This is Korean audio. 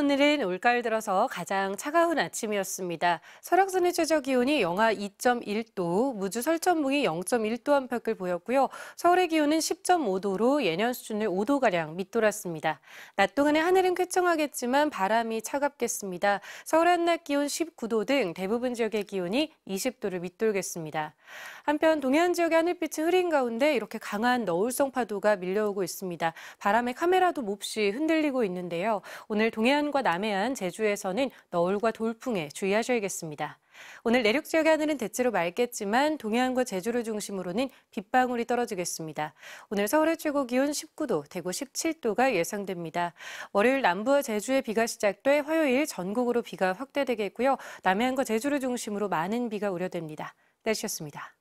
오늘은 올가을 들어서 가장 차가운 아침이었습니다. 설악산의 최저 기온이 영하 2.1도, 무주 설천봉이 0.1도 안팎을 보였고요. 서울의 기온은 10.5도로 예년 수준을 5도가량 밑돌았습니다. 낮 동안에 하늘은 쾌청하겠지만 바람이 차갑겠습니다. 서울 한낮 기온 19도 등 대부분 지역의 기온이 20도를 밑돌겠습니다. 한편 동해안 지역의 하늘빛이 흐린 가운데 이렇게 강한 너울성 파도가 밀려오고 있습니다. 바람에 카메라도 몹시 흔들리고 있는데요. 오늘 동해안과 서해안과 남해안, 제주에서는 너울과 돌풍에 주의하셔야겠습니다. 오늘 내륙 지역의 하늘은 대체로 맑겠지만 동해안과 제주를 중심으로는 빗방울이 떨어지겠습니다. 오늘 서울의 최고 기온 19도, 대구 17도가 예상됩니다. 월요일 남부와 제주에 비가 시작돼 화요일 전국으로 비가 확대되겠고요. 남해안과 제주를 중심으로 많은 비가 우려됩니다. 날씨였습니다.